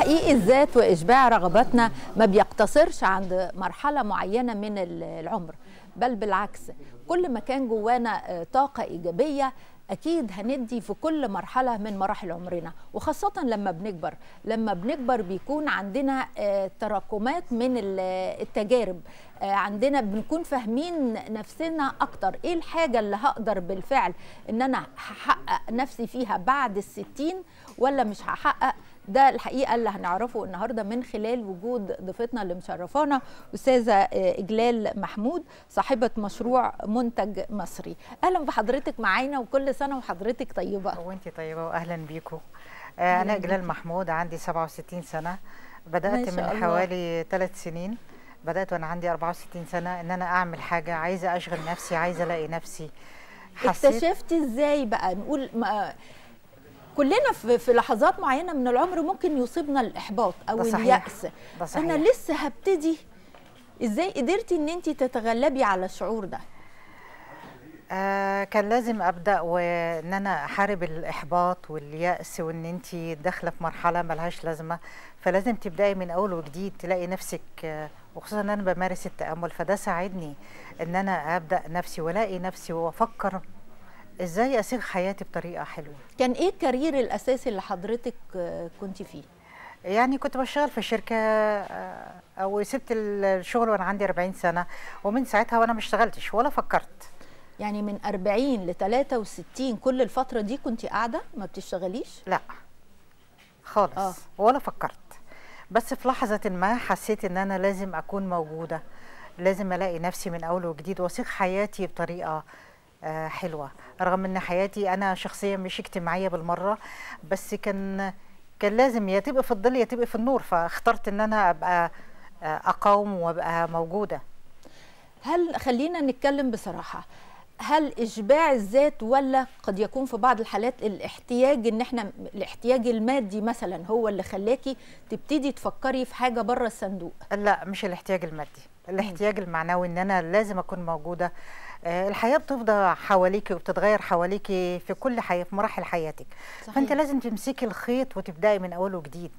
تحقيق الذات وإشباع رغباتنا ما بيقتصرش عند مرحلة معينة من العمر بل بالعكس كل ما كان جوانا آه، طاقة إيجابية أكيد هندي في كل مرحلة من مراحل عمرنا وخاصة لما بنكبر لما بنكبر بيكون عندنا آه، تراكمات من التجارب آه، عندنا بنكون فاهمين نفسنا أكتر إيه الحاجة اللي هقدر بالفعل إن أنا هحقق نفسي فيها بعد الستين ولا مش هحقق ده الحقيقه اللي هنعرفه النهارده من خلال وجود ضيفتنا اللي مشرفانا استاذه آه، اجلال محمود صاحبه مشروع منتج مصري اهلا بحضرتك معانا وكل سنه وحضرتك طيبه وانت طيبه واهلا بيكم آه، انا اجلال محمود عندي 67 سنه بدات من حوالي 3 سنين بدات وانا عندي 64 سنه ان انا اعمل حاجه عايزه اشغل نفسي عايزه الاقي نفسي اكتشفتي ازاي بقى نقول ما كلنا في لحظات معينه من العمر ممكن يصيبنا الاحباط او الياس انا لسه هبتدي ازاي قدرتي ان انت تتغلبي على الشعور ده آه كان لازم ابدا وان انا احارب الاحباط والياس وان انت داخله في مرحله ملهاش لازمه فلازم تبداي من اول وجديد تلاقي نفسك آه وخصوصا ان انا بمارس التامل فده ساعدني ان انا ابدا نفسي والاقي نفسي وافكر ازاي اسير حياتي بطريقه حلوه كان ايه الكارير الاساسي اللي حضرتك آه، كنت فيه يعني كنت بشتغل في شركه آه، او سبت الشغل وانا عندي 40 سنه ومن ساعتها وانا ما اشتغلتش ولا فكرت يعني من 40 ل 63 كل الفتره دي كنت قاعده ما بتشتغليش لا خالص آه. ولا فكرت بس في لحظه ما حسيت ان انا لازم اكون موجوده لازم الاقي نفسي من اول وجديد واصيغ حياتي بطريقه آه، حلوه رغم ان حياتي انا شخصيه مش اجتماعيه بالمره بس كان كان لازم يا تبقى في الظل يا تبقى في النور فاخترت ان انا ابقى آه، اقاوم وابقى موجوده هل خلينا نتكلم بصراحه هل اشباع الذات ولا قد يكون في بعض الحالات الاحتياج ان احنا الاحتياج المادي مثلا هو اللي خلاكي تبتدي تفكري في حاجه بره الصندوق لا مش الاحتياج المادي الاحتياج المعنوي ان انا لازم اكون موجوده آه، الحياه بتفضى حواليكي وبتتغير حواليكي في كل حي في مراحل حياتك صحيح. فانت لازم تمسكي الخيط وتبداي من اول وجديد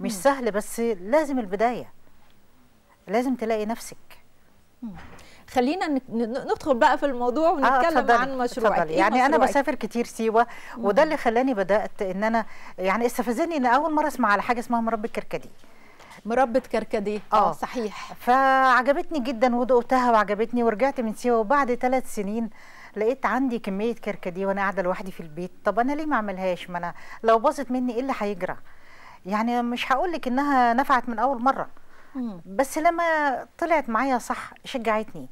مش مم. سهل بس لازم البدايه لازم تلاقي نفسك مم. خلينا ندخل بقى في الموضوع آه، ونتكلم آه عن مشروعك إيه يعني مشروعك؟ انا بسافر كتير سيوه وده اللي خلاني بدات ان انا يعني استفزني ان اول مره اسمع على حاجه اسمها مربى الكركديه مربة كركديه آه،, اه صحيح فعجبتني جدا ودقتها وعجبتني ورجعت من سيوه وبعد ثلاث سنين لقيت عندي كميه كركديه وانا قاعده لوحدي في البيت طب انا ليه ما اعملهاش ما انا لو باظت مني ايه اللي هيجرى يعني مش هقول لك انها نفعت من اول مره بس لما طلعت معايا صح شجعتني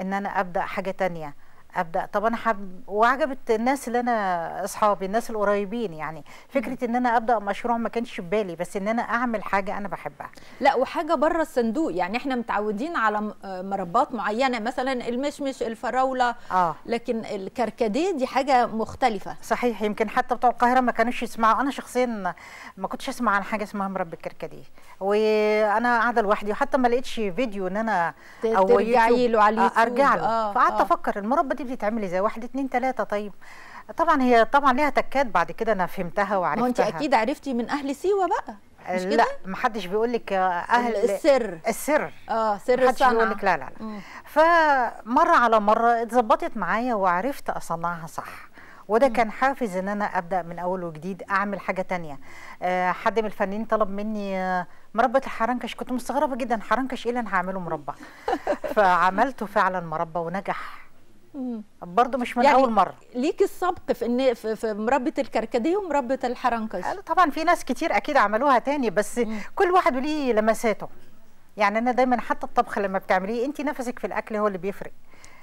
ان انا ابدا حاجه تانية ابدا طب انا حب وعجبت الناس اللي انا اصحابي الناس القريبين يعني فكره ان انا ابدا مشروع ما كانش في بالي بس ان انا اعمل حاجه انا بحبها لا وحاجه بره الصندوق يعني احنا متعودين على آه، مربات معينه مثلا المشمش الفراوله آه. لكن الكركديه دي حاجه مختلفه صحيح يمكن حتى بتوع القاهره ما كانوش يسمعوا انا شخصيا ما كنتش اسمع عن حاجه اسمها مربى الكركديه وانا قاعده لوحدي وحتى ما لقيتش فيديو ان انا او ترجعي له على اليوتيوب ارجع له آه. فقعدت آه. افكر المربى دي بتتعمل ازاي واحد اتنين تلاته طيب طبعا هي طبعا ليها تكات بعد كده انا فهمتها وعرفتها وانت اكيد عرفتي من اهل سيوه بقى مش كده؟ لا محدش بيقول لك اهل السر السر اه سر محدش بيقول لك لا لا لا مم. فمره على مره اتظبطت معايا وعرفت اصنعها صح وده كان حافز ان انا ابدا من اول وجديد اعمل حاجه تانية آه، حد من الفنانين طلب مني آه، مربى الحرنكش كنت مستغربه جدا حرنكش ايه اللي انا هعمله مربى فعملته فعلا مربى ونجح برضه مش من يعني اول مره ليك السبق في ان في مربه الكركديه ومربه الحرنكش طبعا في ناس كتير اكيد عملوها تاني بس مم. كل واحد وليه لمساته يعني انا دايما حتى الطبخ لما بتعمليه انت نفسك في الاكل هو اللي بيفرق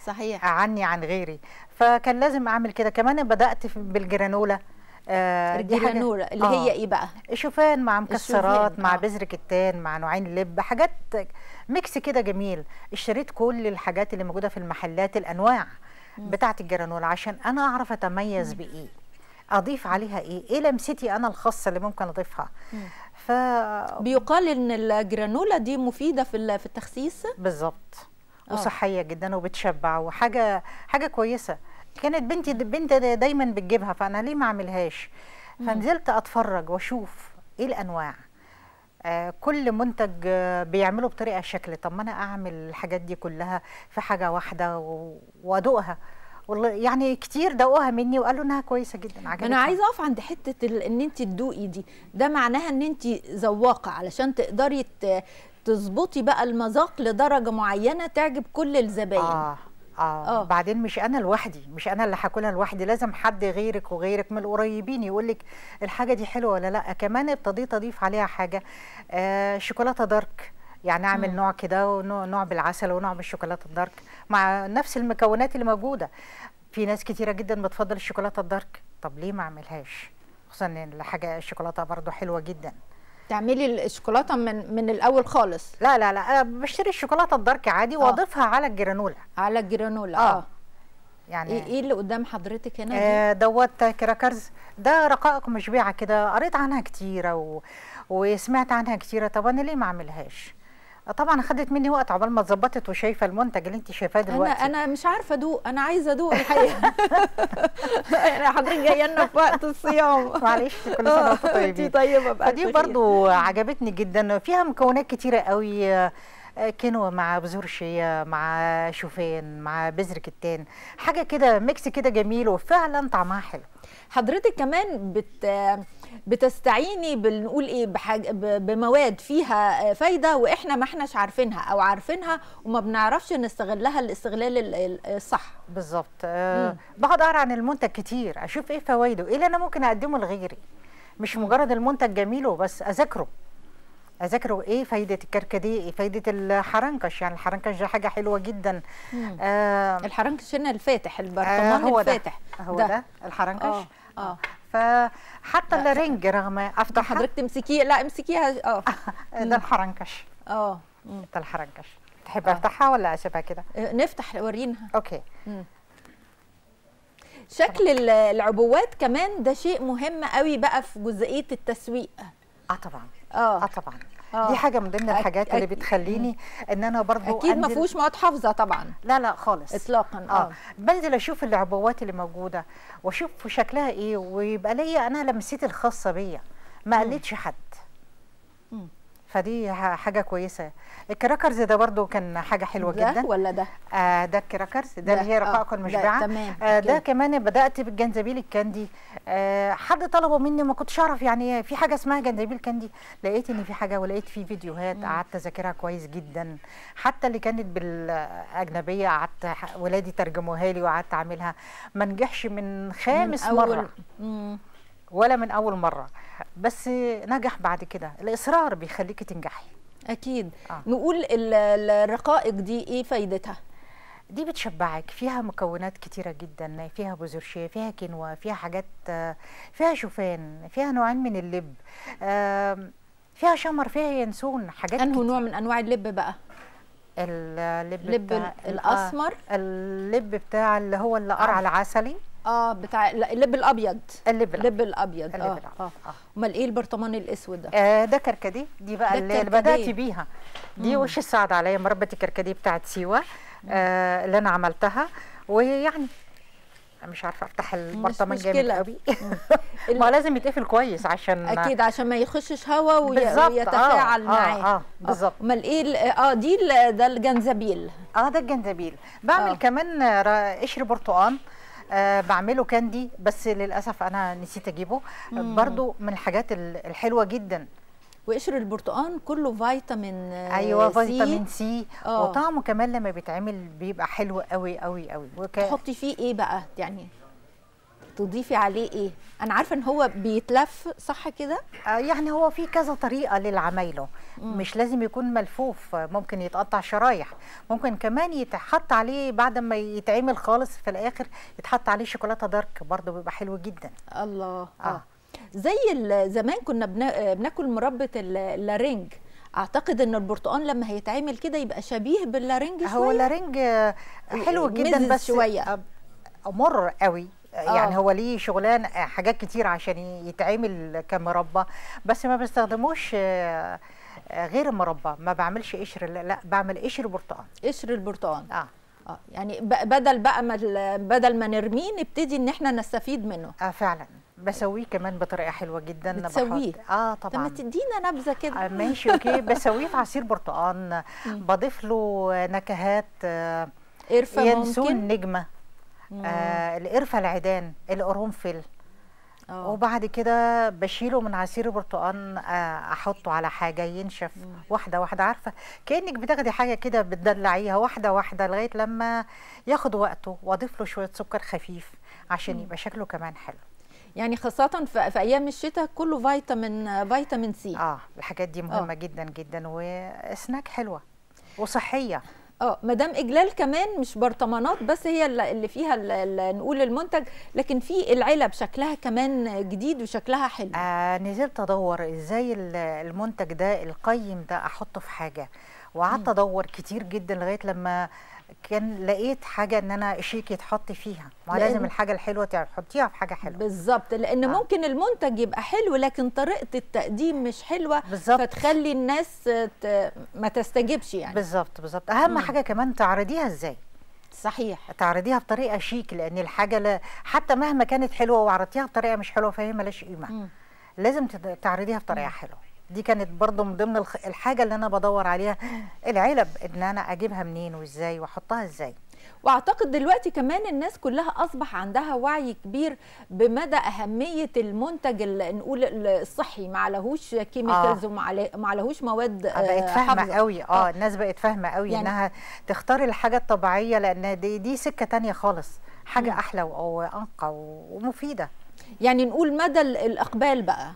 صحيح عني عن غيري فكان لازم اعمل كده كمان بدات بالجرانولا آه دي حاجة نور اللي آه هي ايه بقى الشوفان مع مكسرات مع آه. بذر كتان مع نوعين لب حاجات ميكس كده جميل اشتريت كل الحاجات اللي موجوده في المحلات الانواع بتاعه الجرانولا عشان انا اعرف اتميز بايه اضيف عليها ايه ايه لمستي انا الخاصه اللي ممكن اضيفها ف بيقال ان الجرانولا دي مفيده في في التخسيس بالظبط آه. وصحيه جدا وبتشبع وحاجه حاجه كويسه كانت بنتي بنت دايما بتجيبها فانا ليه ما اعملهاش فنزلت اتفرج واشوف ايه الانواع آه كل منتج آه، بيعمله بطريقه شكل طب ما انا اعمل الحاجات دي كلها في حاجه واحده وادوقها والله يعني كتير دوقوها مني وقالوا انها كويسه جدا عجبتني انا عايزه اقف عند حته ان انت تدوقي دي ده معناها ان انت ذواقه علشان تقدري تظبطي بقى المذاق لدرجه معينه تعجب كل الزباين آه. آه،, اه بعدين مش انا لوحدي مش انا اللي هاكلها لوحدي لازم حد غيرك وغيرك من القريبين يقول لك الحاجه دي حلوه ولا لا كمان ابتديت اضيف عليها حاجه آه شوكولاته دارك يعني اعمل نوع كده ونوع بالعسل ونوع بالشوكولاته الدارك مع نفس المكونات اللي موجوده في ناس كتيره جدا بتفضل الشوكولاته الدارك طب ليه ما اعملهاش خصوصا ان الحاجه الشوكولاته برضو حلوه جدا تعملي الشوكولاته من من الاول خالص لا لا لا انا بشتري الشوكولاته الدارك عادي آه. واضيفها على الجرانولا على الجرانولا اه, آه. يعني ايه ايه اللي قدام حضرتك هنا آه دوت كراكرز ده رقائق مشبعه كده قريت عنها كتيره و... وسمعت عنها كتيره طب انا ليه ما اعملهاش طبعا خدت مني وقت عقبال ما اتظبطت وشايفه المنتج اللي انت شايفاه دلوقتي انا انا مش عارفه ادوق انا عايزه ادوق الحقيقه حضرتك جايه لنا في وقت الصيام معلش كل سنه وانتم طيبين طيبه بقى فدي برضو عجبتني جدا فيها مكونات كتيره قوي كينوا مع بذور الشيا مع شوفان مع بذر كتان حاجه كده ميكس كده جميل وفعلا طعمها حلو حضرتك كمان بت بتستعيني بنقول ايه بحاج بمواد فيها فايده واحنا ما احناش عارفينها او عارفينها وما بنعرفش نستغلها الاستغلال الصح بالظبط أه بقعد اقرا عن المنتج كتير اشوف ايه فوائده ايه اللي انا ممكن اقدمه لغيري مش مجرد المنتج جميل وبس اذاكره اذاكروا ايه فايده الكركديه ايه فايده الحرنكش يعني الحرنكش ده حاجه حلوه جدا آه الحرنكش هنا الفاتح آه، البرطمان آه هو الفاتح ده. هو ده, ده الحرنكش اه, آه. اه، فحتى اللارنج رغم افتح حضرتك تمسكيه لا امسكيها اه ده الحرنكش اه ده الحرنكش تحب أوه. افتحها ولا اسيبها كده آه، نفتح ورينا اوكي مم. شكل العبوات كمان ده شيء مهم قوي بقى في جزئيه التسويق اه طبعا آه. اه طبعا آه. دي حاجه من ضمن الحاجات اللي بتخليني ان انا برضو اكيد أنزل... ما فيهوش مواد حافظه طبعا لا لا خالص اطلاقا اه, آه. بنزل اشوف العبوات اللي موجوده واشوف شكلها ايه ويبقى ليا انا لمستي الخاصه بيا ما قلتش حد فدي حاجه كويسه الكراكرز ده برضو كان حاجه حلوه ده جدا ولا ده آه ده الكراكرز ده, ده اللي هي رقائق المشبعه ده, آه ده كمان بدات بالجنزبيل الكندي آه حد طلبه مني ما كنتش اعرف يعني في حاجه اسمها جنزبيل كندي لقيت ان في حاجه ولقيت في فيديوهات قعدت اذاكرها كويس جدا حتى اللي كانت بالاجنبيه قعدت ولادي ترجموها لي وقعدت اعملها ما نجحش من خامس من أول مره مم. ولا من اول مره بس نجح بعد كده الاصرار بيخليكي تنجحي اكيد آه. نقول الرقائق دي ايه فايدتها دي بتشبعك فيها مكونات كتيرة جدا فيها بوزرشيه فيها كينوا فيها حاجات فيها شوفان فيها نوعين من اللب فيها شمر فيها ينسون حاجات انه نوع من انواع اللب بقى اللب, اللب بتاع آه. الاسمر اللب بتاع اللي هو اللي قرع آه. العسلي اه بتاع اللب الابيض اللب الابيض اللب آه، الابيض اه اه امال ايه البرطمان الاسود ده؟ آه ده كركديه دي بقى اللي بدات بيها دي وش السعد عليا مربة الكركديه بتاعت سيوه آه اللي انا عملتها ويعني مش عارفه افتح البرطمان جامد قوي ما لازم يتقفل كويس عشان اكيد عشان ما يخشش هواء ويتفاعل آه، آه، معاه اه, آه بالظبط امال ايه اه دي ده الجنزبيل اه ده الجنزبيل بعمل آه. كمان قشر برتقال آه، بعمله كاندي بس للاسف انا نسيت اجيبه مم. برضو من الحاجات الحلوه جدا وقشر البرتقان كله فيتامين آه، ايوه فيتامين سي آه. وطعمه كمان لما بيتعمل بيبقى حلو قوي قوي قوي وك... تحطي فيه ايه بقى يعني تضيفي عليه ايه انا عارفه ان هو بيتلف صح كده آه، يعني هو في كذا طريقه للعمايله مش لازم يكون ملفوف ممكن يتقطع شرايح ممكن كمان يتحط عليه بعد ما يتعمل خالص في الاخر يتحط عليه شوكولاته دارك برضه بيبقى حلو جدا الله اه, آه. زي زمان كنا بناكل مربى اللارنج اعتقد ان البرتقال لما هيتعمل كده يبقى شبيه باللارنج شويه هو اللارنج حلو جدا بس شويه آه، مر قوي يعني آه. هو ليه شغلان آه، حاجات كتير عشان يتعمل كمربى بس ما بستخدموش آه، غير المربى ما بعملش قشر لا بعمل قشر برتقال قشر البرتقال اه يعني بدل بقى ما بدل ما نرميه نبتدي ان احنا نستفيد منه اه فعلا بسويه كمان بطريقه حلوه جدا بتسويه اه طبعا طب ما تدينا نبذه كده آه ماشي اوكي بسويه في عصير برتقال بضيف له نكهات آه قرفه ينسون ممكن. نجمه آه القرفه العيدان القرنفل آه. وبعد كده بشيله من عصير البرتقال آه، احطه على حاجه ينشف مم. واحده واحده عارفه كانك بتاخدي حاجه كده بتدلعيها واحده واحده لغايه لما ياخد وقته واضيف له شويه سكر خفيف عشان مم. يبقى شكله كمان حلو يعني خاصة في أيام الشتاء كله فيتامين فيتامين سي اه الحاجات دي مهمة أوه. جدا جدا وسناك حلوة وصحية اه ما دام اجلال كمان مش برطمانات بس هي اللي فيها اللي نقول المنتج لكن في العلب شكلها كمان جديد وشكلها حلو آه نزلت ادور ازاي المنتج ده القيم ده احطه في حاجه وقعدت ادور كتير جدا لغايه لما آه كان لقيت حاجه ان انا شيك يتحط فيها ما لازم الحاجه الحلوه تحطيها في حاجه حلوه بالظبط لان آه. ممكن المنتج يبقى حلو لكن طريقه التقديم مش حلوه بالزبط. فتخلي الناس ت... ما تستجبش يعني بالظبط بالظبط اهم مم. حاجه كمان تعرضيها ازاي صحيح تعرضيها بطريقه شيك لان الحاجه ل... حتى مهما كانت حلوه وعرضتيها بطريقه مش حلوه فهي مالهاش قيمه لازم تعرضيها بطريقه مم. حلوه دي كانت برضو من ضمن الحاجه اللي انا بدور عليها العلب ان انا اجيبها منين وازاي واحطها ازاي واعتقد دلوقتي كمان الناس كلها اصبح عندها وعي كبير بمدى اهميه المنتج اللي نقول الصحي ما عليهوش كيميكالز آه. وما عليهوش مواد آه، بقت فاهمه قوي اه, آه. الناس بقت فاهمه قوي يعني انها تختار الحاجه الطبيعيه لان دي, دي سكه تانية خالص حاجه م. احلى وانقى ومفيده يعني نقول مدى الاقبال بقى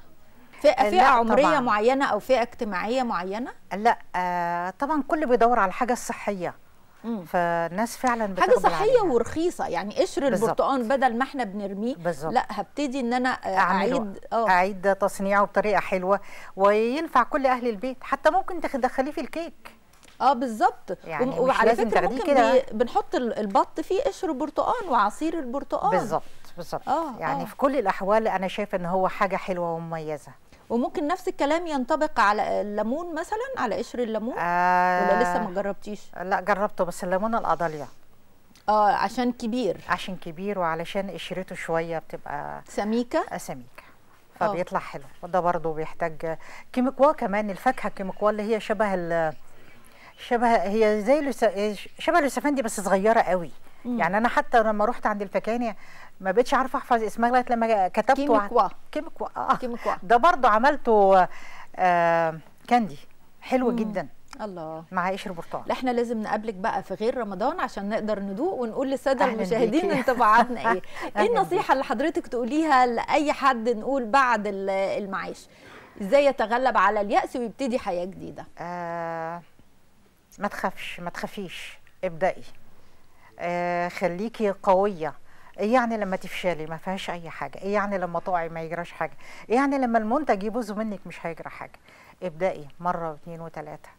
فئه فئه عمريه طبعاً. معينه او فئه اجتماعيه معينه لا آه طبعا كل بيدور على الحاجه الصحيه مم. فالناس فعلا حاجه صحيه عليها. ورخيصه يعني قشر البرتقال بدل ما احنا بنرميه بالزبط. لا هبتدي ان انا اعيد أوه. اعيد تصنيعه بطريقه حلوه وينفع كل اهل البيت حتى ممكن تدخليه في الكيك اه بالظبط يعني وعلى فكره ممكن بنحط البط فيه قشر برتقال وعصير البرتقال بالظبط بالظبط آه، يعني أوه. في كل الاحوال انا شايفه ان هو حاجه حلوه ومميزه وممكن نفس الكلام ينطبق على الليمون مثلا على قشر الليمون آه ولا لسه ما جربتيش لا جربته بس الليمون القضليه اه عشان كبير عشان كبير وعلشان قشرته شويه بتبقى سميكه آه، سميكه آه. فبيطلع حلو وده برضه بيحتاج كيميكوا كمان الفاكهه كيميكوا اللي هي شبه شبه هي زي شبه دي بس صغيره قوي مم. يعني انا حتى لما رحت عند الفكانيا ما بقتش عارفه احفظ اسمها لغايه لما كتبته كيميكوا كيميكوا آه. كيميكوا ده برضه عملته آه كاندي حلو مم. جدا الله مع قشر برتقال احنا لازم نقابلك بقى في غير رمضان عشان نقدر ندوق ونقول للساده المشاهدين انطباعاتنا ايه ايه النصيحه اللي حضرتك تقوليها لاي حد نقول بعد المعاش ازاي يتغلب على اليأس ويبتدي حياة جديدة آه ما تخافش ما تخافيش ابدأي آه، خليكي قويه ايه يعني لما تفشلي ما فيهاش اي حاجه ايه يعني لما تقعي ما يجراش حاجه ايه يعني لما المنتج يبوظ منك مش هيجرى حاجه ابدأي مره واثنين وثلاثه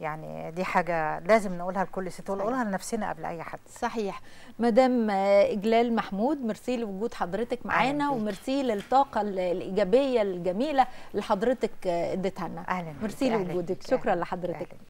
يعني دي حاجه لازم نقولها لكل ست ونقولها لنفسنا قبل اي حد صحيح مدام اجلال محمود ميرسي لوجود حضرتك معانا وميرسي للطاقه الايجابيه الجميله اللي حضرتك اديتها لنا ميرسي لوجودك شكرا لحضرتك أهلاً.